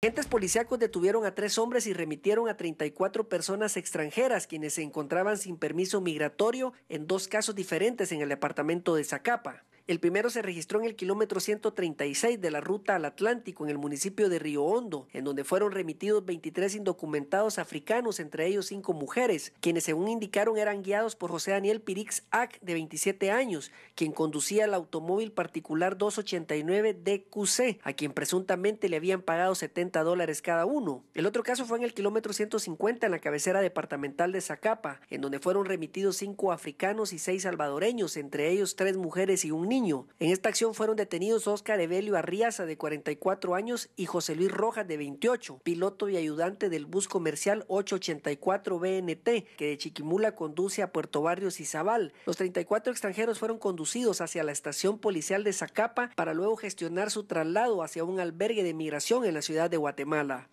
Agentes policíacos detuvieron a tres hombres y remitieron a 34 personas extranjeras quienes se encontraban sin permiso migratorio en dos casos diferentes en el departamento de Zacapa. El primero se registró en el kilómetro 136 de la ruta al Atlántico, en el municipio de Río Hondo, en donde fueron remitidos 23 indocumentados africanos, entre ellos cinco mujeres, quienes según indicaron eran guiados por José Daniel Pirix Ac, de 27 años, quien conducía el automóvil particular 289 DQC, a quien presuntamente le habían pagado 70 dólares cada uno. El otro caso fue en el kilómetro 150 en la cabecera departamental de Zacapa, en donde fueron remitidos cinco africanos y seis salvadoreños, entre ellos tres mujeres y un niño en esta acción fueron detenidos Oscar Evelio Arriaza, de 44 años, y José Luis Rojas, de 28, piloto y ayudante del bus comercial 884 BNT, que de Chiquimula conduce a Puerto Barrios y Zabal. Los 34 extranjeros fueron conducidos hacia la estación policial de Zacapa para luego gestionar su traslado hacia un albergue de migración en la ciudad de Guatemala.